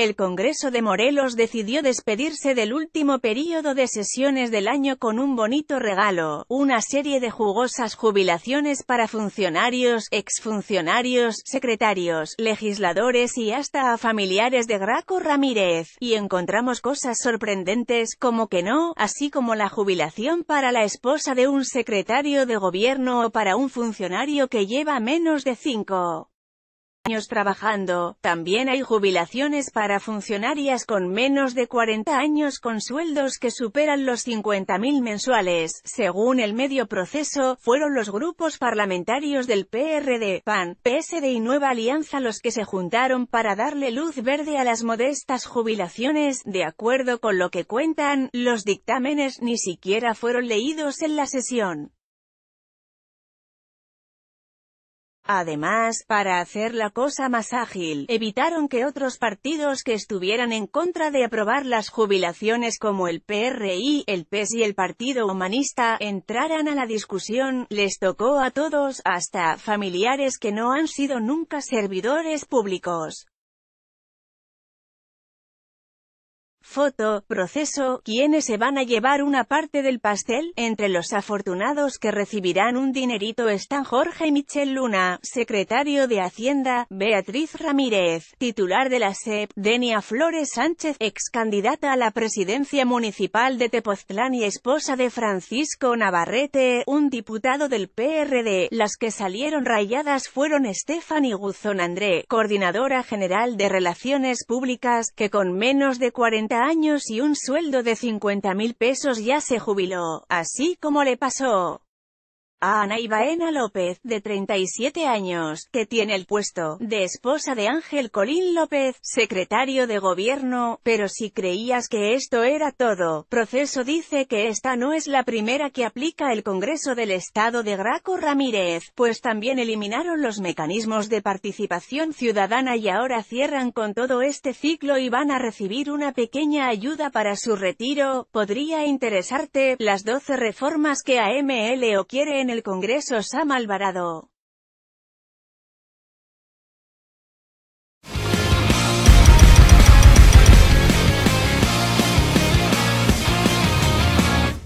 El Congreso de Morelos decidió despedirse del último período de sesiones del año con un bonito regalo, una serie de jugosas jubilaciones para funcionarios, exfuncionarios, secretarios, legisladores y hasta a familiares de Graco Ramírez, y encontramos cosas sorprendentes como que no, así como la jubilación para la esposa de un secretario de gobierno o para un funcionario que lleva menos de cinco años trabajando, también hay jubilaciones para funcionarias con menos de 40 años con sueldos que superan los 50.000 mensuales. Según el medio proceso, fueron los grupos parlamentarios del PRD, PAN, PSD y Nueva Alianza los que se juntaron para darle luz verde a las modestas jubilaciones, de acuerdo con lo que cuentan, los dictámenes ni siquiera fueron leídos en la sesión. Además, para hacer la cosa más ágil, evitaron que otros partidos que estuvieran en contra de aprobar las jubilaciones como el PRI, el PES y el Partido Humanista, entraran a la discusión, les tocó a todos, hasta familiares que no han sido nunca servidores públicos. Foto, proceso, quienes se van a llevar una parte del pastel, entre los afortunados que recibirán un dinerito están Jorge Michel Luna, secretario de Hacienda, Beatriz Ramírez, titular de la SEP, Denia Flores Sánchez, ex candidata a la presidencia municipal de Tepoztlán y esposa de Francisco Navarrete, un diputado del PRD, las que salieron rayadas fueron Estefany Guzón André, coordinadora general de Relaciones Públicas, que con menos de 40 años y un sueldo de 50 mil pesos ya se jubiló, así como le pasó a Ana Ibaena López, de 37 años, que tiene el puesto de esposa de Ángel Colín López, secretario de gobierno, pero si creías que esto era todo, proceso dice que esta no es la primera que aplica el Congreso del Estado de Graco Ramírez, pues también eliminaron los mecanismos de participación ciudadana y ahora cierran con todo este ciclo y van a recibir una pequeña ayuda para su retiro, podría interesarte, las 12 reformas que o quiere en el Congreso ha malvarado.